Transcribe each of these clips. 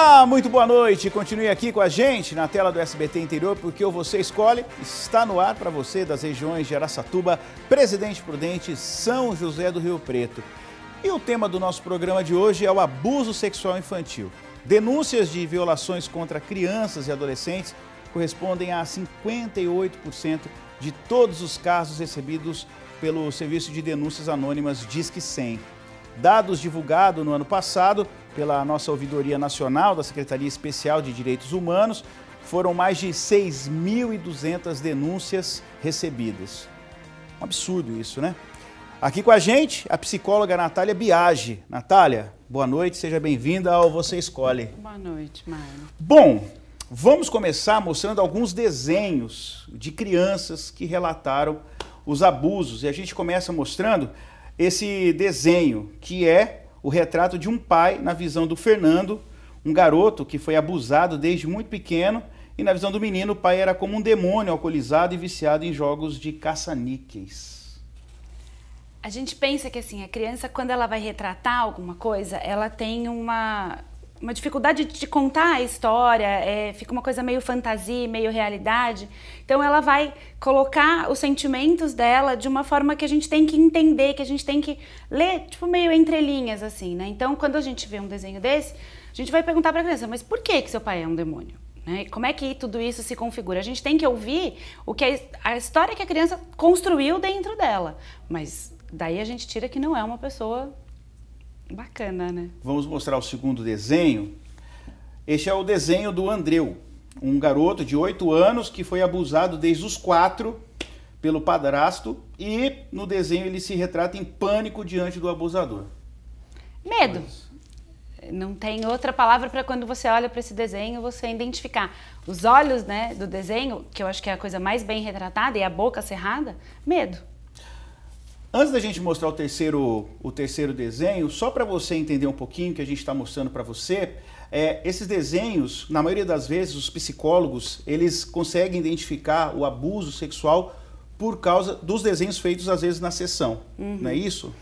Olá, muito boa noite. Continue aqui com a gente na tela do SBT Interior, porque o Você Escolhe está no ar para você das regiões de Araçatuba, Presidente Prudente, São José do Rio Preto. E o tema do nosso programa de hoje é o abuso sexual infantil. Denúncias de violações contra crianças e adolescentes correspondem a 58% de todos os casos recebidos pelo Serviço de Denúncias Anônimas Disque 100. Dados divulgados no ano passado pela nossa Ouvidoria Nacional da Secretaria Especial de Direitos Humanos, foram mais de 6.200 denúncias recebidas. Um absurdo isso, né? Aqui com a gente, a psicóloga Natália Biagi. Natália, boa noite, seja bem-vinda ao Você Escolhe. Boa noite, Mário. Bom, vamos começar mostrando alguns desenhos de crianças que relataram os abusos. E a gente começa mostrando esse desenho, que é o retrato de um pai na visão do Fernando, um garoto que foi abusado desde muito pequeno, e na visão do menino, o pai era como um demônio alcoolizado e viciado em jogos de caça-níqueis. A gente pensa que assim, a criança quando ela vai retratar alguma coisa, ela tem uma uma dificuldade de contar a história, é, fica uma coisa meio fantasia, meio realidade. Então ela vai colocar os sentimentos dela de uma forma que a gente tem que entender, que a gente tem que ler, tipo, meio entre linhas, assim, né? Então quando a gente vê um desenho desse, a gente vai perguntar para a criança, mas por que que seu pai é um demônio? Né? Como é que tudo isso se configura? A gente tem que ouvir o que é a história que a criança construiu dentro dela, mas daí a gente tira que não é uma pessoa Bacana, né? Vamos mostrar o segundo desenho. Este é o desenho do Andreu, um garoto de 8 anos que foi abusado desde os 4 pelo padrasto e no desenho ele se retrata em pânico diante do abusador. Medo. Mas... Não tem outra palavra para quando você olha para esse desenho você identificar. Os olhos né, do desenho, que eu acho que é a coisa mais bem retratada, e a boca cerrada, medo. Antes da gente mostrar o terceiro, o terceiro desenho, só para você entender um pouquinho o que a gente está mostrando para você, é, esses desenhos, na maioria das vezes, os psicólogos eles conseguem identificar o abuso sexual por causa dos desenhos feitos às vezes na sessão, uhum. não é isso?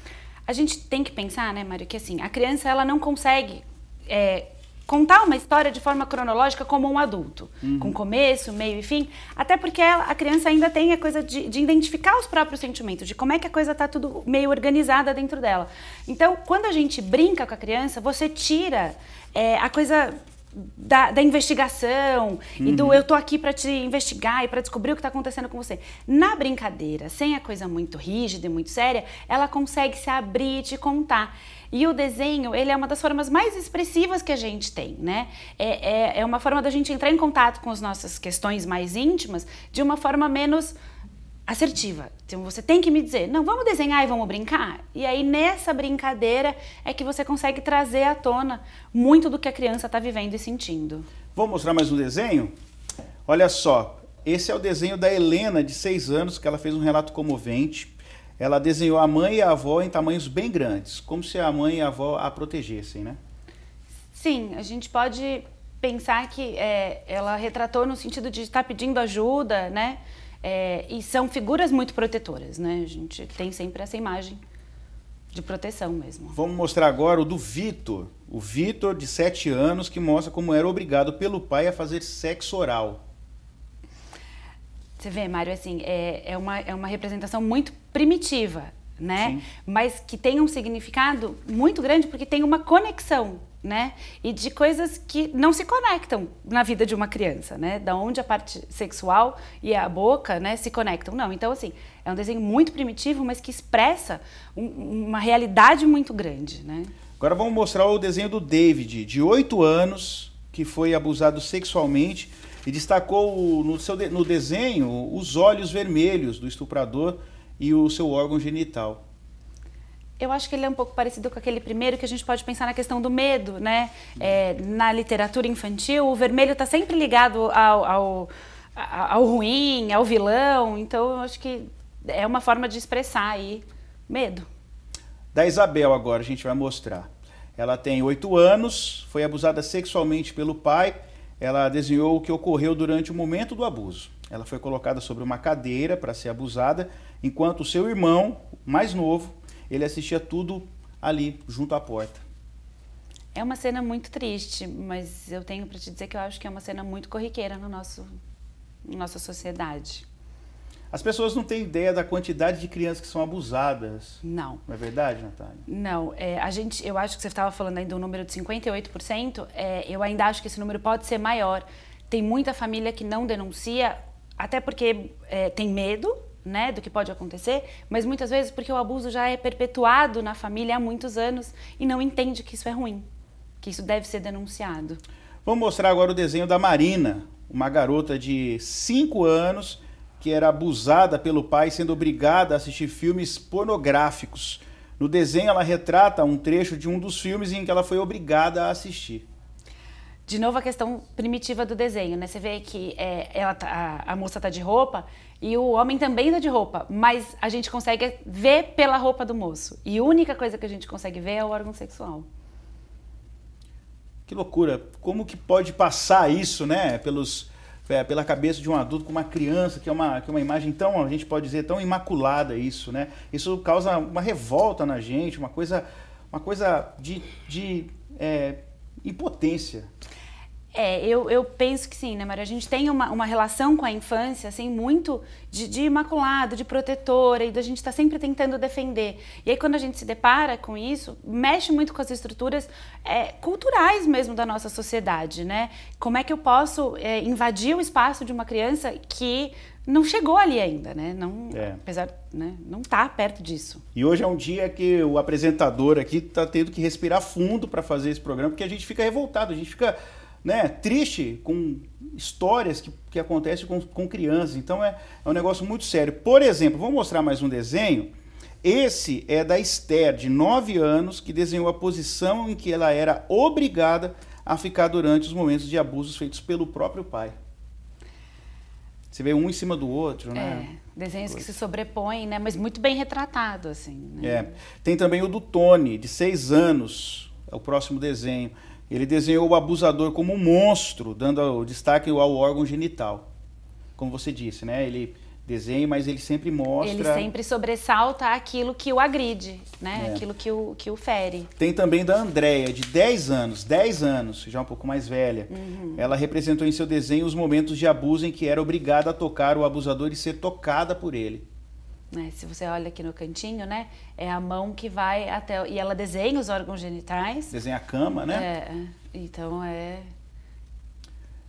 A gente tem que pensar, né, Mário, que assim a criança ela não consegue é, contar uma história de forma cronológica como um adulto, uhum. com começo, meio e fim, até porque ela, a criança ainda tem a coisa de, de, identificar os próprios sentimentos, de como é que a coisa está tudo meio organizada dentro dela. Então, quando a gente brinca com a criança, você tira é, a coisa da, da investigação uhum. e do uhum. eu tô aqui para te investigar e para descobrir o que está acontecendo com você. Na brincadeira, sem a coisa muito rígida e muito séria, ela consegue se abrir e te contar. E o desenho, ele é uma das formas mais expressivas que a gente tem, né? É, é, é uma forma da gente entrar em contato com as nossas questões mais íntimas de uma forma menos assertiva. Então você tem que me dizer, não, vamos desenhar e vamos brincar? E aí nessa brincadeira é que você consegue trazer à tona muito do que a criança está vivendo e sentindo. Vou mostrar mais um desenho? Olha só, esse é o desenho da Helena, de 6 anos, que ela fez um relato comovente. Ela desenhou a mãe e a avó em tamanhos bem grandes, como se a mãe e a avó a protegessem, né? Sim, a gente pode pensar que é, ela retratou no sentido de estar tá pedindo ajuda, né? É, e são figuras muito protetoras, né? A gente tem sempre essa imagem de proteção mesmo. Vamos mostrar agora o do Vitor. O Vitor, de 7 anos, que mostra como era obrigado pelo pai a fazer sexo oral. Você vê, Mário, assim, é, é, uma, é uma representação muito primitiva né? Sim. Mas que tem um significado muito grande porque tem uma conexão, né? E de coisas que não se conectam na vida de uma criança, né? Da onde a parte sexual e a boca, né, se conectam. Não, então assim, é um desenho muito primitivo, mas que expressa um, uma realidade muito grande, né? Agora vamos mostrar o desenho do David, de 8 anos, que foi abusado sexualmente e destacou no seu de, no desenho os olhos vermelhos do estuprador e o seu órgão genital. Eu acho que ele é um pouco parecido com aquele primeiro que a gente pode pensar na questão do medo, né? É, na literatura infantil, o vermelho está sempre ligado ao, ao, ao, ruim, ao vilão. Então, eu acho que é uma forma de expressar aí medo. Da Isabel agora, a gente vai mostrar. Ela tem oito anos, foi abusada sexualmente pelo pai. Ela desenhou o que ocorreu durante o momento do abuso. Ela foi colocada sobre uma cadeira para ser abusada enquanto o seu irmão, mais novo, ele assistia tudo ali, junto à porta. É uma cena muito triste, mas eu tenho para te dizer que eu acho que é uma cena muito corriqueira no nosso, na nossa sociedade. As pessoas não têm ideia da quantidade de crianças que são abusadas. Não. Não é verdade, Natália? Não. É, a gente, eu acho que você estava falando ainda do um número de 58%. É, eu ainda acho que esse número pode ser maior. Tem muita família que não denuncia, até porque é, tem medo né, do que pode acontecer, mas muitas vezes porque o abuso já é perpetuado na família há muitos anos e não entende que isso é ruim, que isso deve ser denunciado. Vamos mostrar agora o desenho da Marina, uma garota de 5 anos que era abusada pelo pai, sendo obrigada a assistir filmes pornográficos. No desenho, ela retrata um trecho de um dos filmes em que ela foi obrigada a assistir. De novo, a questão primitiva do desenho, né? Você vê que é, ela tá, a, a, moça tá de roupa e o homem também tá de roupa, mas a gente consegue ver pela roupa do moço. E a única coisa que a gente consegue ver é o órgão sexual. Que loucura! Como que pode passar isso, né? Pelos, é, pela cabeça de um adulto com uma criança, que é uma, que é uma imagem tão, a gente pode dizer, tão imaculada isso, né? Isso causa uma revolta na gente, uma coisa, uma coisa de, de é, impotência. É, eu, eu penso que sim, né, Maria? A gente tem uma, uma relação com a infância, assim, muito de, de imaculado, de protetora, e da gente está sempre tentando defender. E aí, quando a gente se depara com isso, mexe muito com as estruturas é, culturais mesmo da nossa sociedade, né? Como é que eu posso é, invadir o espaço de uma criança que não chegou ali ainda, né? Não, é. apesar, né? Não tá perto disso. E hoje é um dia que o apresentador aqui tá tendo que respirar fundo para fazer esse programa, porque a gente fica revoltado, a gente fica né, triste com histórias que, que acontecem com, com crianças. Então é, é um negócio muito sério. Por exemplo, vou mostrar mais um desenho. Esse é da Esther, de 9 anos, que desenhou a posição em que ela era obrigada a ficar durante os momentos de abusos feitos pelo próprio pai. Você vê um em cima do outro, né? é, né? Desenhos que se sobrepõem, né? Mas muito bem retratado, assim. Né? É. Tem também o do Tony, de seis anos, é o próximo desenho. Ele desenhou o abusador como um monstro, dando destaque ao órgão genital. Como você disse, né? Ele desenha, mas ele sempre mostra. Ele sempre sobressalta aquilo que o agride, né? É. Aquilo que o, que o fere. Tem também da Andréia, de 10 anos, 10 anos, já um pouco mais velha. Uhum. Ela representou em seu desenho os momentos de abuso em que era obrigada a tocar o abusador e ser tocada por ele. Né? Se você olha aqui no cantinho, né? É a mão que vai até. E ela desenha os órgãos genitais. Desenha a cama, né? É. Então é.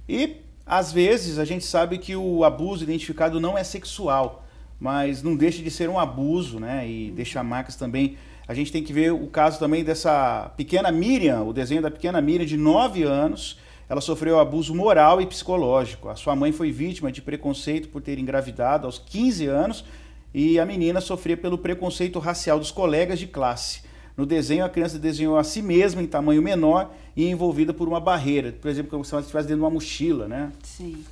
E às vezes a gente sabe que o abuso identificado não é sexual, mas não deixa de ser um abuso, né? E uhum. deixa marcas também. A gente tem que ver o caso também dessa pequena Miriam, o desenho da pequena Miriam de 9 anos. Ela sofreu abuso moral e psicológico. A sua mãe foi vítima de preconceito por ter engravidado aos 15 anos e a menina sofria pelo preconceito racial dos colegas de classe. No desenho, a criança desenhou a si mesma em tamanho menor e envolvida por uma barreira, por exemplo, como se ela estivesse dentro de uma mochila, né? Sim.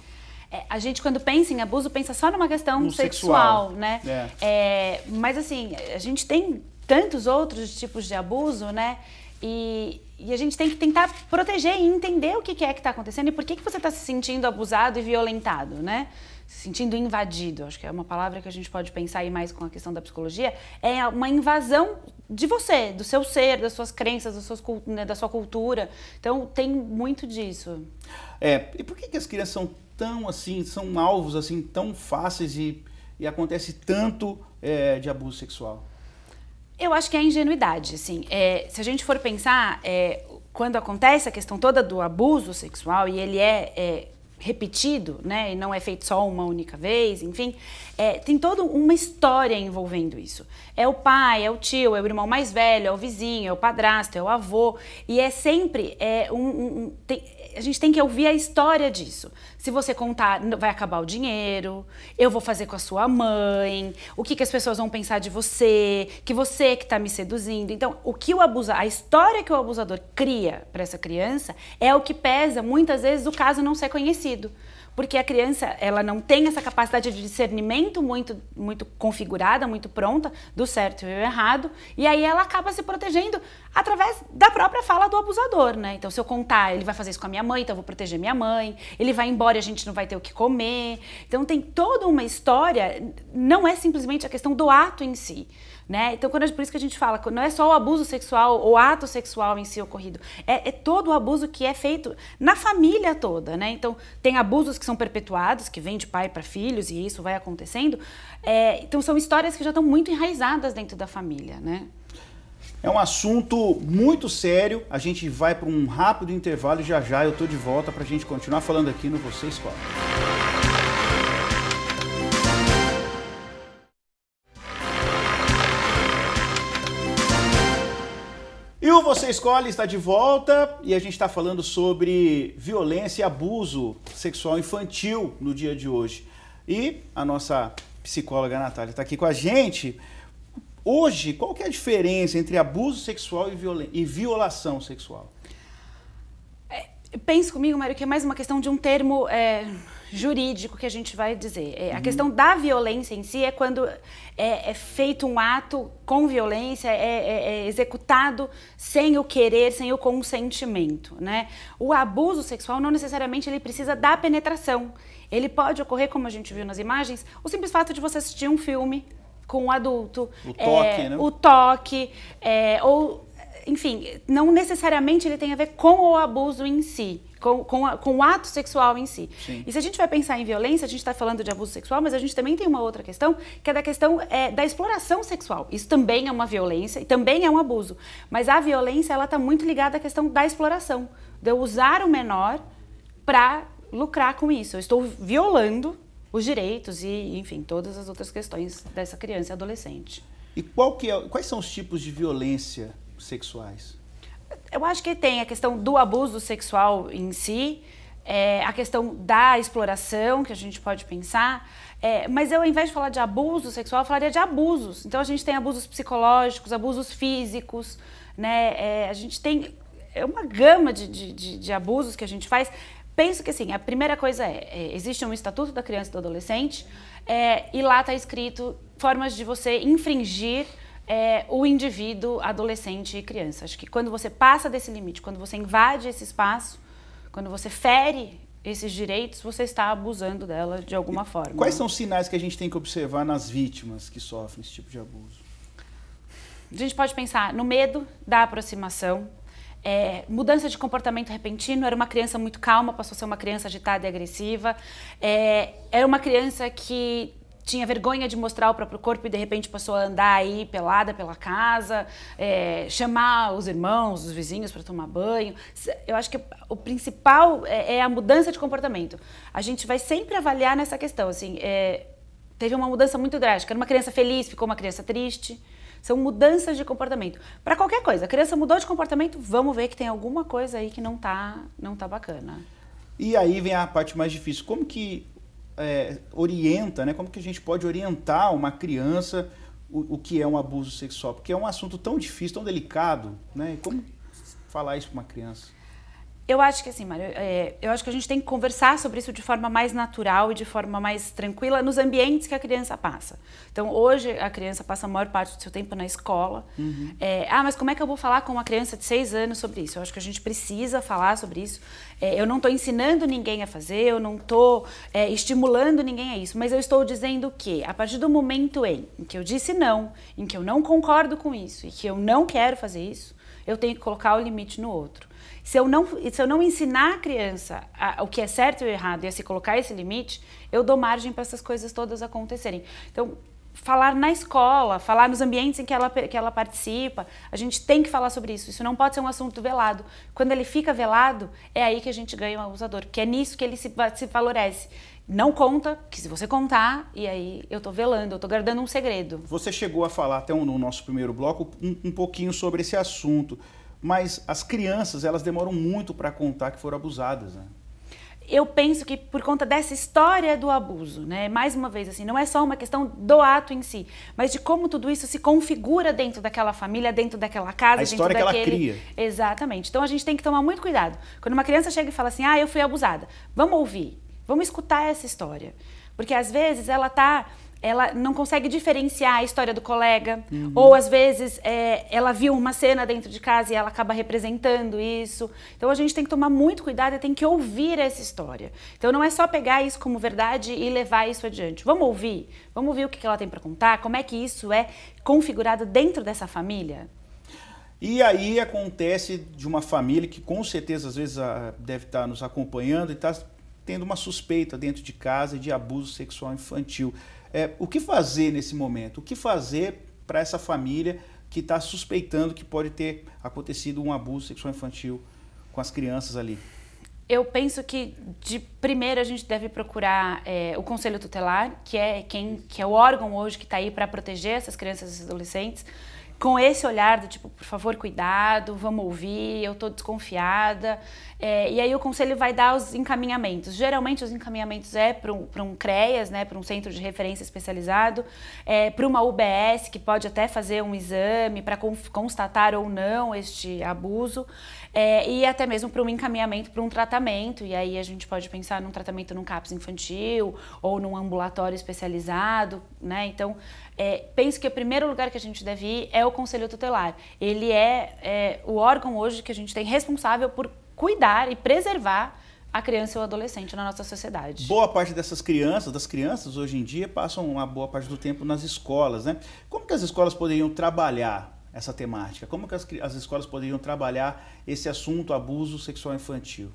É, a gente, quando pensa em abuso, pensa só numa questão sexual, sexual, né? É. É, mas, assim, a gente tem tantos outros tipos de abuso, né? E, e a gente tem que tentar proteger e entender o que é que está acontecendo e por que, que você está se sentindo abusado e violentado, né? se sentindo invadido, acho que é uma palavra que a gente pode pensar aí mais com a questão da psicologia, é uma invasão de você, do seu ser, das suas crenças, das suas, né, da sua cultura. Então tem muito disso. É, e por que, que as crianças são tão assim, são alvos assim tão fáceis e, e acontece tanto é, de abuso sexual? Eu acho que é a ingenuidade, assim. É, se a gente for pensar, é, quando acontece a questão toda do abuso sexual, e ele é, é repetido, né, e não é feito só uma única vez, enfim, é, tem toda uma história envolvendo isso. É o pai, é o tio, é o irmão mais velho, é o vizinho, é o padrasto, é o avô, e é sempre é um, um, tem, a gente tem que ouvir a história disso. Se você contar, vai acabar o dinheiro, eu vou fazer com a sua mãe, o que, que as pessoas vão pensar de você, que você que está me seduzindo. Então, o que o abusa, a história que o abusador cria para essa criança é o que pesa muitas vezes o caso não ser conhecido. Porque a criança, ela não tem essa capacidade de discernimento muito, muito configurada, muito pronta, do certo e do errado, e aí ela acaba se protegendo através da própria fala do abusador, né? Então, se eu contar, ele vai fazer isso com a minha mãe, então eu vou proteger minha mãe. Ele vai embora e a gente não vai ter o que comer. Então tem toda uma história, não é simplesmente a questão do ato em si. Né? Então, quando, por isso que a gente fala, não é só o abuso sexual ou ato sexual em si ocorrido, é, é, todo o abuso que é feito na família toda. Né? Então, tem abusos que são perpetuados, que vêm de pai para filhos e isso vai acontecendo. É, então, são histórias que já estão muito enraizadas dentro da família. Né? É um assunto muito sério. A gente vai para um rápido intervalo e já já eu estou de volta para a gente continuar falando aqui no Você Escola. E o Você Escolhe está de volta e a gente está falando sobre violência e abuso sexual infantil no dia de hoje. E a nossa psicóloga Natália está aqui com a gente Hoje, qual que é a diferença entre abuso sexual e, e violação sexual? É, pense comigo, Mário, que é mais uma questão de um termo é, jurídico que a gente vai dizer. É, a uhum. questão da violência em si é quando é, é feito um ato com violência, é, é, é, executado sem o querer, sem o consentimento, né? O abuso sexual não necessariamente ele precisa da penetração. Ele pode ocorrer, como a gente viu nas imagens, o simples fato de você assistir um filme com o adulto. O toque, é, né? O toque, é, ou, enfim, não necessariamente ele tem a ver com o abuso em si, com, com, a, com o ato sexual em si. Sim. E se a gente vai pensar em violência, a gente está falando de abuso sexual, mas a gente também tem uma outra questão, que é da questão é, da exploração sexual. Isso também é uma violência e também é um abuso. Mas a violência, ela está muito ligada à questão da exploração, de eu usar o menor para lucrar com isso. Eu estou violando os direitos e, enfim, todas as outras questões dessa criança e adolescente. E qual que é, quais são os tipos de violência sexuais? Eu acho que tem a questão do abuso sexual em si, é, a questão da exploração, que a gente pode pensar, é, mas eu, ao invés de falar de abuso sexual, eu falaria de abusos. Então, a gente tem abusos psicológicos, abusos físicos, né? É, a gente tem uma gama de, de, de, de abusos que a gente faz, penso que assim, a primeira coisa é, é existe um estatuto da criança e do adolescente é, e lá está escrito formas de você infringir é, o indivíduo, adolescente e criança. Acho que quando você passa desse limite, quando você invade esse espaço, quando você fere esses direitos, você está abusando dela de alguma e forma. Quais são os sinais que a gente tem que observar nas vítimas que sofrem esse tipo de abuso? A gente pode pensar no medo da aproximação, é, mudança de comportamento repentino, era uma criança muito calma, passou a ser uma criança agitada e agressiva. É, era uma criança que tinha vergonha de mostrar o próprio corpo e de repente passou a andar aí pelada pela casa, é, chamar os irmãos, os vizinhos para tomar banho. Eu acho que o principal é, é, a mudança de comportamento. A gente vai sempre avaliar nessa questão, assim, é, teve uma mudança muito drástica. Era uma criança feliz, ficou uma criança triste. São mudanças de comportamento. Para qualquer coisa, a criança mudou de comportamento, vamos ver que tem alguma coisa aí que não tá, não tá bacana. E aí vem a parte mais difícil. Como que é, orienta, né? Como que a gente pode orientar uma criança o, o, que é um abuso sexual? Porque é um assunto tão difícil, tão delicado, né? Como falar isso para uma criança? Eu acho que assim, Mário, é, eu acho que a gente tem que conversar sobre isso de forma mais natural e de forma mais tranquila nos ambientes que a criança passa. Então, hoje a criança passa a maior parte do seu tempo na escola. Uhum. É, ah, mas como é que eu vou falar com uma criança de seis anos sobre isso? Eu acho que a gente precisa falar sobre isso. É, eu não estou ensinando ninguém a fazer, eu não estou é, estimulando ninguém a isso, mas eu estou dizendo que a partir do momento em, em que eu disse não, em que eu não concordo com isso e que eu não quero fazer isso, eu tenho que colocar o limite no outro. Se eu não, se eu não ensinar a criança a, o que é certo e errado e a se colocar esse limite, eu dou margem para essas coisas todas acontecerem. Então, falar na escola, falar nos ambientes em que ela, que ela participa. A gente tem que falar sobre isso. Isso não pode ser um assunto velado. Quando ele fica velado, é aí que a gente ganha o um abusador, porque é nisso que ele se, se favorece. Não conta, que se você contar, e aí eu tô velando, eu tô guardando um segredo. Você chegou a falar até no nosso primeiro bloco um, um pouquinho sobre esse assunto mas as crianças elas demoram muito para contar que foram abusadas, né? eu penso que por conta dessa história do abuso, né? Mais uma vez, assim, não é só uma questão do ato em si, mas de como tudo isso se configura dentro daquela família, dentro daquela casa, a história dentro daquele... que ela cria. Exatamente. Então a gente tem que tomar muito cuidado. Quando uma criança chega e fala assim, ah, eu fui abusada, vamos ouvir, vamos escutar essa história, porque às vezes ela está ela não consegue diferenciar a história do colega. Uhum. Ou às vezes é, ela viu uma cena dentro de casa e ela acaba representando isso. Então a gente tem que tomar muito cuidado e tem que ouvir essa história. Então não é só pegar isso como verdade e levar isso adiante. Vamos ouvir? Vamos ouvir o que ela tem para contar? Como é que isso é configurado dentro dessa família? E aí acontece de uma família que com certeza às vezes deve estar tá nos acompanhando e está tendo uma suspeita dentro de casa de abuso sexual infantil. É, o que fazer nesse momento? O que fazer para essa família que está suspeitando que pode ter acontecido um abuso sexual infantil com as crianças ali? Eu penso que de primeira a gente deve procurar é, o conselho tutelar, que é quem que é o órgão hoje que está aí para proteger essas crianças e adolescentes, com esse olhar do tipo, por favor, cuidado, vamos ouvir, eu estou desconfiada, é, e aí o conselho vai dar os encaminhamentos. Geralmente os encaminhamentos é para um, um CREAS, né, para um centro de referência especializado, é, para uma UBS que pode até fazer um exame para constatar ou não este abuso, é, e até mesmo para um encaminhamento para um tratamento. E aí a gente pode pensar num tratamento num CAPS infantil ou num ambulatório especializado, né? Então é, penso que o primeiro lugar que a gente deve ir é o conselho tutelar. Ele é, é o órgão hoje que a gente tem responsável por cuidar e preservar a criança e o adolescente na nossa sociedade. Boa parte dessas crianças, das crianças hoje em dia, passam uma boa parte do tempo nas escolas, né? Como que as escolas poderiam trabalhar essa temática? Como que as, as escolas poderiam trabalhar esse assunto, abuso sexual infantil?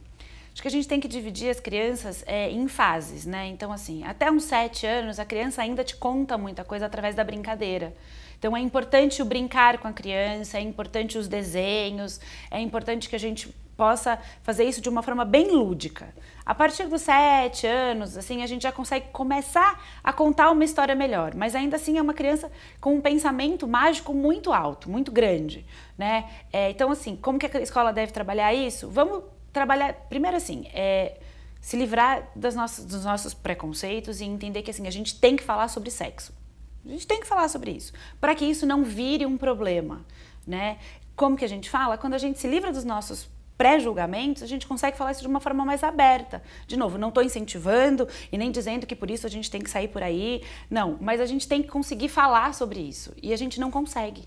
Acho que a gente tem que dividir as crianças é, em fases, né? Então, assim, até uns sete anos, a criança ainda te conta muita coisa através da brincadeira. Então, é importante o brincar com a criança, é importante os desenhos, é importante que a gente possa fazer isso de uma forma bem lúdica. A partir dos sete anos, assim, a gente já consegue começar a contar uma história melhor, mas ainda assim é uma criança com um pensamento mágico muito alto, muito grande, né? É, então, assim, como que a escola deve trabalhar isso? Vamos trabalhar, primeiro assim, é, se livrar das nossas, dos nossos preconceitos e entender que, assim, a gente tem que falar sobre sexo. A gente tem que falar sobre isso, para que isso não vire um problema, né? Como que a gente fala? Quando a gente se livra dos nossos pré-julgamentos, a gente consegue falar isso de uma forma mais aberta. De novo, não estou incentivando e nem dizendo que por isso a gente tem que sair por aí, não, mas a gente tem que conseguir falar sobre isso e a gente não consegue.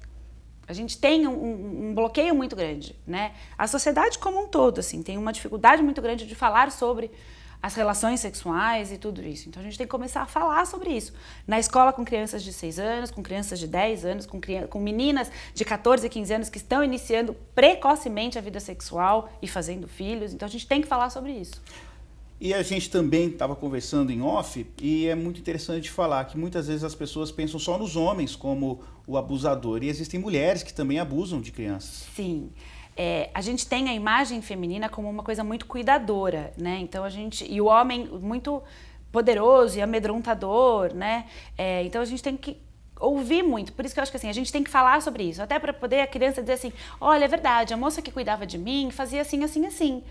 A gente tem um, um, um bloqueio muito grande, né? A sociedade como um todo, assim, tem uma dificuldade muito grande de falar sobre as relações sexuais e tudo isso. Então a gente tem que começar a falar sobre isso. Na escola com crianças de 6 anos, com crianças de 10 anos, com, com meninas de 14 e 15 anos que estão iniciando precocemente a vida sexual e fazendo filhos. Então a gente tem que falar sobre isso. E a gente também estava conversando em off e é muito interessante falar que muitas vezes as pessoas pensam só nos homens como o abusador e existem mulheres que também abusam de crianças. Sim. É, a gente tem a imagem feminina como uma coisa muito cuidadora, né? Então a gente e o homem muito poderoso e amedrontador, né? É, então a gente tem que ouvir muito. Por isso que eu acho que assim, a gente tem que falar sobre isso, até para poder a criança dizer assim: "Olha, é verdade, a moça que cuidava de mim fazia assim, assim, assim".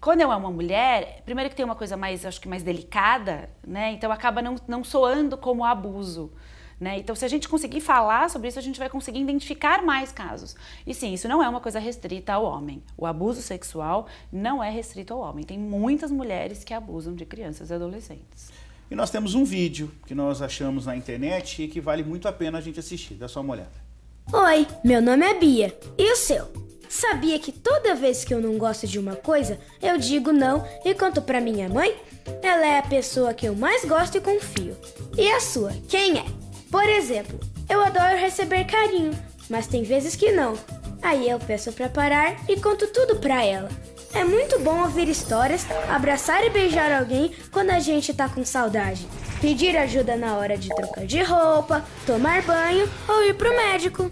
Quando eu é uma mulher, primeiro que tem uma coisa mais, acho que mais delicada, né? Então acaba não, não soando como abuso. Né? Então, se a gente conseguir falar sobre isso, a gente vai conseguir identificar mais casos. E sim, isso não é uma coisa restrita ao homem. O abuso sexual não é restrito ao homem. Tem muitas mulheres que abusam de crianças e adolescentes. E nós temos um vídeo que nós achamos na internet e que vale muito a pena a gente assistir. Dá só uma olhada. Oi, meu nome é Bia. E o seu? Sabia que toda vez que eu não gosto de uma coisa, eu digo não e conto pra minha mãe? Ela é a pessoa que eu mais gosto e confio. E a sua, quem é? Por exemplo, eu adoro receber carinho, mas tem vezes que não. Aí eu peço para parar e conto tudo para ela. É muito bom ouvir histórias, abraçar e beijar alguém quando a gente tá com saudade, pedir ajuda na hora de trocar de roupa, tomar banho ou ir pro médico.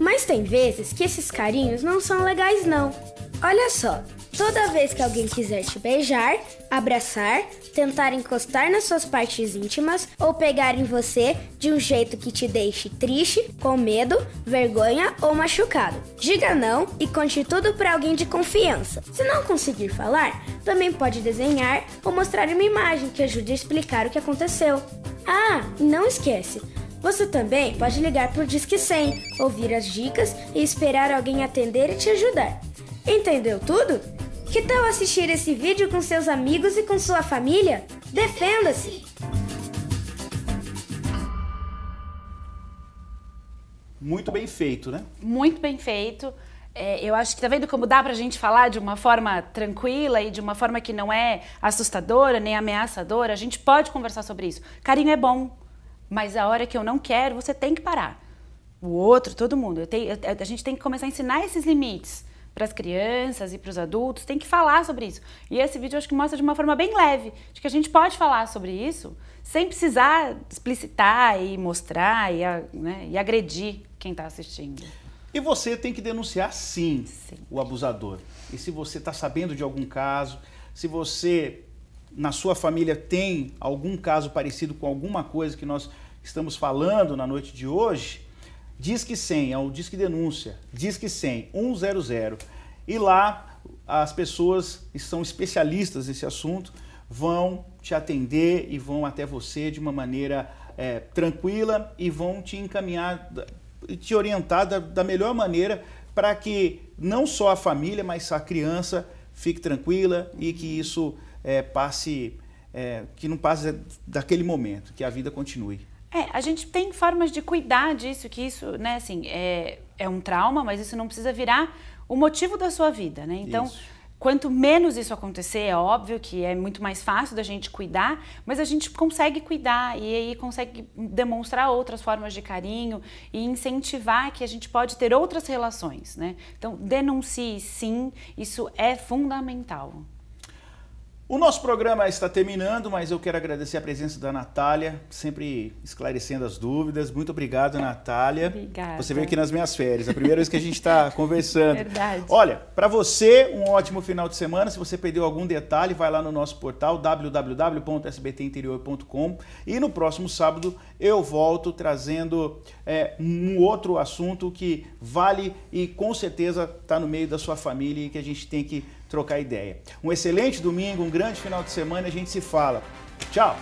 Mas tem vezes que esses carinhos não são legais não. Olha só, Toda vez que alguém quiser te beijar, abraçar, tentar encostar nas suas partes íntimas ou pegar em você de um jeito que te deixe triste, com medo, vergonha ou machucado, diga não e conte tudo para alguém de confiança. Se não conseguir falar, também pode desenhar ou mostrar uma imagem que ajude a explicar o que aconteceu. Ah, e não esquece, você também pode ligar por Disque 100, ouvir as dicas e esperar alguém atender e te ajudar. Entendeu tudo? Que tal assistir esse vídeo com seus amigos e com sua família? Defenda-se! Muito bem feito, né? Muito bem feito. É, eu acho que tá vendo como dá pra gente falar de uma forma tranquila e de uma forma que não é assustadora nem ameaçadora. A gente pode conversar sobre isso. Carinho é bom, mas a hora que eu não quero, você tem que parar. O outro, todo mundo. Eu tenho, eu, a gente tem que começar a ensinar esses limites para as crianças e para os adultos, tem que falar sobre isso. E esse vídeo acho que mostra de uma forma bem leve, de que a gente pode falar sobre isso sem precisar explicitar e mostrar e, né, e agredir quem está assistindo. E você tem que denunciar sim, sim. o abusador. E se você está sabendo de algum caso, se você na sua família tem algum caso parecido com alguma coisa que nós estamos falando na noite de hoje, Disque 100, é o Disque Denúncia, Disque 100, 100. E lá as pessoas que são especialistas nesse assunto vão te atender e vão até você de uma maneira é, tranquila e vão te encaminhar e te orientar da, da melhor maneira para que não só a família, mas a criança fique tranquila e que isso é, passe, é, que não passe daquele momento, que a vida continue. É, a gente tem formas de cuidar disso, que isso, né, assim, é, é um trauma, mas isso não precisa virar o motivo da sua vida, né? Então, isso. quanto menos isso acontecer, é óbvio que é muito mais fácil da gente cuidar, mas a gente consegue cuidar e aí consegue demonstrar outras formas de carinho e incentivar que a gente pode ter outras relações, né? Então, denuncie sim, isso é fundamental. O nosso programa está terminando, mas eu quero agradecer a presença da Natália, sempre esclarecendo as dúvidas. Muito obrigado, Natália. Obrigada. Você veio aqui nas minhas férias, é a primeira vez que a gente está conversando. Verdade. Olha, para você, um ótimo final de semana. Se você perdeu algum detalhe, vai lá no nosso portal www.sbtinterior.com e no próximo sábado eu volto trazendo é, um outro assunto que vale e com certeza está no meio da sua família e que a gente tem que trocar ideia. Um excelente domingo, um grande final de semana. A gente se fala. Tchau!